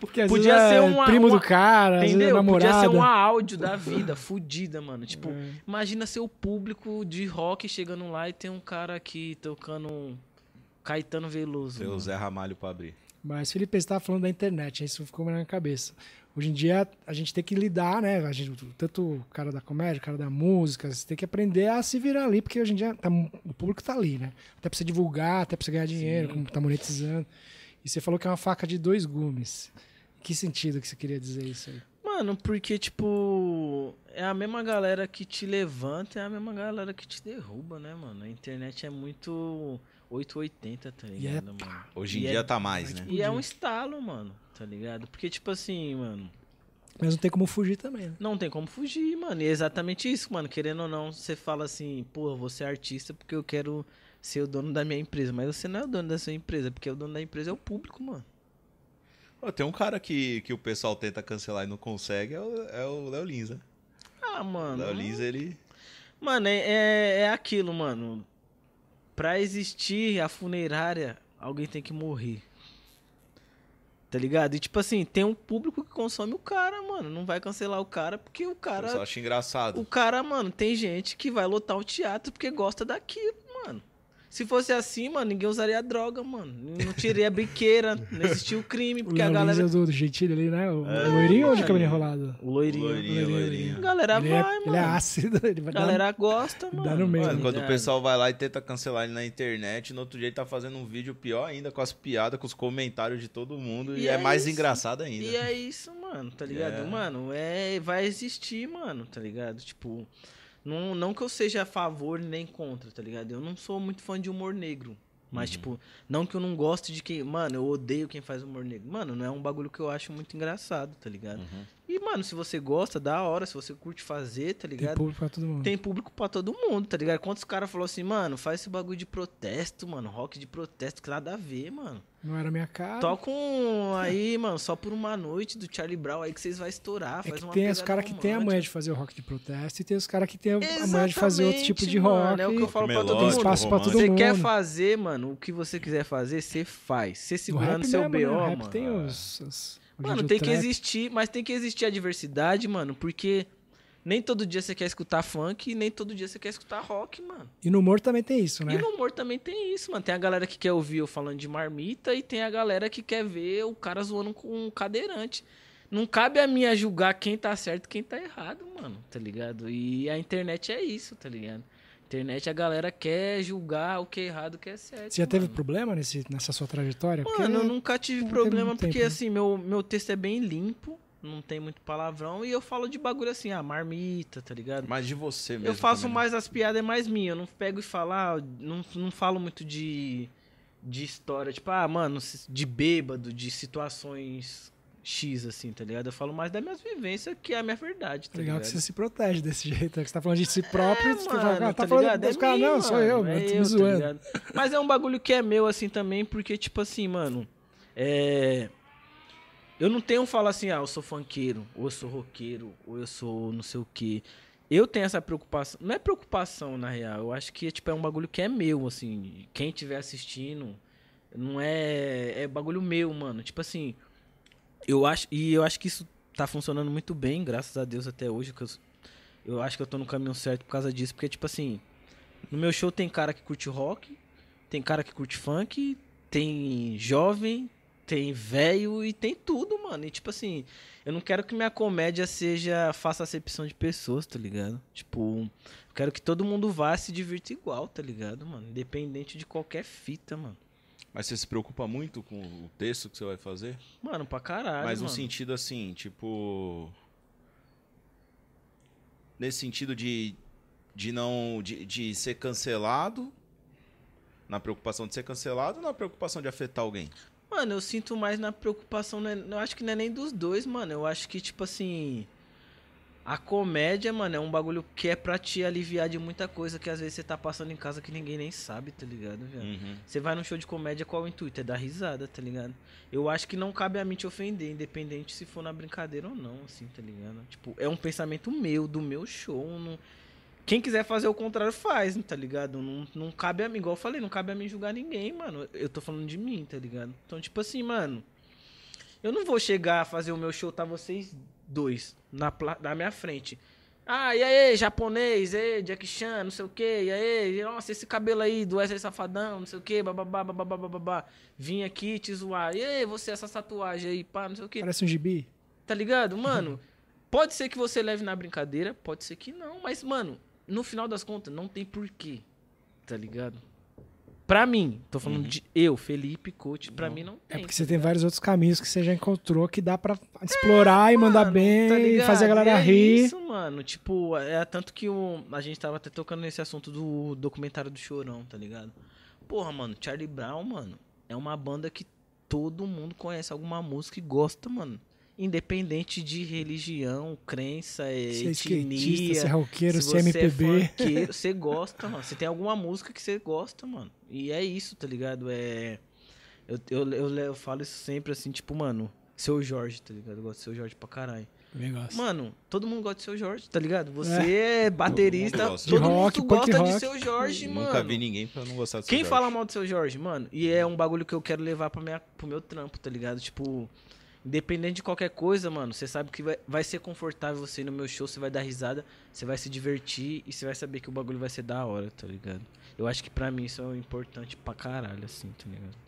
Porque às podia vezes ser é um primo uma, do cara, é entendeu? namorado. Podia ser um áudio da vida, fudida, mano. É. Tipo, é. imagina ser o público de rock chegando lá e tem um cara aqui tocando um Caetano Veloso. Tem o Zé Ramalho pra abrir. Mas Felipe tava falando da internet, isso ficou na minha cabeça. Hoje em dia a gente tem que lidar, né? A gente, tanto o cara da comédia, o cara da música, você tem que aprender a se virar ali, porque hoje em dia tá, o público tá ali, né? Até pra você divulgar, até pra você ganhar dinheiro, Sim. como tá monetizando. E você falou que é uma faca de dois gumes. que sentido que você queria dizer isso aí? Mano, porque, tipo, é a mesma galera que te levanta, é a mesma galera que te derruba, né, mano? A internet é muito 880, tá é ligado, yeah. mano? Hoje em e é dia é, tá mais, né? E é um estalo, mano, tá ligado? Porque, tipo assim, mano. Mas não tem como fugir também, né? Não tem como fugir, mano. E é exatamente isso, mano. Querendo ou não, você fala assim, pô, eu vou ser artista porque eu quero ser o dono da minha empresa. Mas você não é o dono da sua empresa, porque o dono da empresa é o público, mano. Oh, tem um cara que, que o pessoal tenta cancelar e não consegue, é o, é o Léo Lins, né? Ah, mano. Léo Lins, ele. Mano, é, é, é aquilo, mano. Pra existir a funerária, alguém tem que morrer. Tá ligado? E tipo assim, tem um público que consome o cara, mano. Não vai cancelar o cara porque o cara. Eu só acho engraçado. O cara, mano, tem gente que vai lotar o teatro porque gosta daquilo, se fosse assim, mano, ninguém usaria droga, mano. Não teria biqueira, não existia o crime, porque o a galera. do, do jeitinho ali, né? O é, loirinho mano. ou de é. cabelo enrolado? O loirinho. O loirinho, loirinho, loirinho. A galera ele é- vai, é, mano. Ele é ácido, ele vai A galera dar, gosta, mano. Dá no meio. Mano, quando é. o pessoal vai lá e tenta cancelar ele na internet, no outro dia ele tá fazendo um vídeo pior ainda, com as piadas, com os comentários de todo mundo. E, e é, é, mais isso. engraçado ainda. E é isso, mano, tá ligado? É. Mano, é... vai existir, mano, tá ligado? Tipo. Não, não que eu seja a favor nem contra, tá ligado? Eu não sou muito fã de humor negro. Mas, uhum. tipo, não que eu não goste de quem. Mano, eu odeio quem faz humor negro. Mano, não é um bagulho que eu acho muito engraçado, tá ligado? Uhum. E mano, se você gosta, da hora, se você curte fazer, tá ligado? Tem público pra todo mundo. Tem público pra todo mundo, tá ligado? Quantos caras falaram assim, mano, faz esse bagulho de protesto, mano, rock de protesto, que nada a ver, mano. Não era minha cara. Toca um aí, mano, só por uma noite do Charlie Brown aí que vocês vão estourar. É faz uma tem os caras que tem a manha de fazer o rock de protesto e tem os caras que tem a manha de fazer outro tipo de rock. Mano, é o que eu falo melódico, pra todo mundo. espaço pra todo mundo. Você quer fazer, mano, o que você quiser fazer, você faz. Você segurando seu BO, mano. Né? Rap tem os mano, tem que existir, mas tem que existir a diversidade, mano, porque nem todo dia você quer escutar funk e nem todo dia você quer escutar rock, mano. E no humor também tem isso, né? E no humor também tem isso, mano. Tem a galera que quer ouvir eu falando de marmita e tem a galera que quer ver o cara zoando com um cadeirante. Não cabe a mim a julgar quem tá certo e quem tá errado, mano, tá ligado? E a internet é isso, tá ligado? Internet a galera quer julgar o que é errado, o que é certo. Você já teve problema nesse, nessa sua trajetória? Mano, porque eu nunca tive problema porque tempo, né? assim, né? meu, meu texto é bem limpo, não tem muito palavrão e eu falo de bagulho assim, ah, marmita, tá ligado? Mas de você mesmo. Eu faço também. Né? mais as piadas é mais minha, eu não pego e falar, ah, não, não falo muito de de história, tipo, ah, mano, de bêbado, de situações X, assim, tá ligado? Eu falo mais da minha vivência que é a minha verdade, tá Legal ligado? que você se protege desse jeito, né? Que você tá falando de si próprio, tá é, você mano, fala, ah, tá, tá falando ligado? dos é caras, não, mano, sou eu, é mano, tô eu, me tá zoando. Tá Mas é um bagulho que é meu, assim, também, porque, tipo assim, mano, é... Eu não tenho falar assim, ah, eu sou funkeiro, ou eu sou roqueiro, ou eu sou não sei o quê. Eu tenho essa preocupação. Não é preocupação, na real. Eu acho que tipo, é um bagulho que é meu, assim. Quem estiver assistindo, não é. É bagulho meu, mano. Tipo assim, eu acho, e eu acho que isso tá funcionando muito bem, graças a Deus até hoje, que eu, eu acho que eu tô no caminho certo por causa disso, porque tipo assim, no meu show tem cara que curte rock, tem cara que curte funk, tem jovem, tem velho e tem tudo, mano. E tipo assim, eu não quero que minha comédia seja faça acepção de pessoas, tá ligado? Tipo, eu quero que todo mundo vá se divirta igual, tá ligado, mano? Independente de qualquer fita, mano. Mas você se preocupa muito com o texto que você vai fazer? Mano, pra caralho. Mas mano. no sentido assim, tipo. Nesse sentido de, de não. De, de ser cancelado. Na preocupação de ser cancelado ou na preocupação de afetar alguém? Mano, eu sinto mais na preocupação. Né, eu acho que não é nem dos dois, mano. Eu acho que, tipo assim. A comédia, mano, é um bagulho que é pra te aliviar de muita coisa que às vezes você tá passando em casa que ninguém nem sabe, tá ligado, Uhum. Você vai num show de comédia, qual é o intuito? É dar risada, tá ligado? Eu acho que não cabe a mim te ofender, independente se for na brincadeira ou não, assim, tá ligado? Tipo, é um pensamento meu, do meu show, não... Quem quiser fazer o contrário, faz, tá ligado? Não, não cabe a mim, igual eu falei, não cabe a mim julgar ninguém, mano. Eu tô falando de mim, tá ligado? Então, tipo assim, mano. Eu não vou chegar a fazer o meu show, tá? Vocês dois na, na minha frente. Ah, e aí, japonês, e Jack Chan, não sei o que, e aí, nossa, esse cabelo aí do Wesley Safadão, não sei o que, bababá, bababá, bababá. Vim aqui te zoar. E aí, você, essa tatuagem aí, pá, não sei o que. Parece um gibi. Tá ligado? Mano, pode ser que você leve na brincadeira, pode ser que não, mas, mano, no final das contas, não tem porquê. Tá ligado? Pra mim, tô falando uhum. de eu, Felipe Coach, pra não. mim não é tem. É porque você tem vários outros caminhos que você já encontrou que dá pra explorar é, e mano, mandar tá bem tá e fazer a galera é rir. isso, mano. Tipo, é tanto que o, a gente tava até tocando nesse assunto do documentário do Chorão, tá ligado? Porra, mano, Charlie Brown, mano, é uma banda que todo mundo conhece alguma música e gosta, mano independente de religião, crença, se é etnia. É se é roqueiro, se, se é MPB. É funkeiro, você gosta, mano. Você tem alguma música que você gosta, mano. E é isso, tá ligado? É. Eu, eu, eu, eu falo isso sempre assim, tipo, mano, seu Jorge, tá ligado? Eu gosto do seu Jorge pra caralho. Mano, todo mundo gosta de seu Jorge, tá ligado? Você é, é baterista, todo mundo gosta, todo mundo gosta de seu Jorge, mano. Nunca vi ninguém pra não gostar do seu Quem Jorge. fala mal do seu Jorge, mano? E é um bagulho que eu quero levar pra minha, pro meu trampo, tá ligado? Tipo, Independente de qualquer coisa, mano, você sabe que vai, vai ser confortável você ir no meu show, você vai dar risada, você vai se divertir e você vai saber que o bagulho vai ser da hora, tá ligado? Eu acho que pra mim isso é importante pra caralho, assim, tá ligado?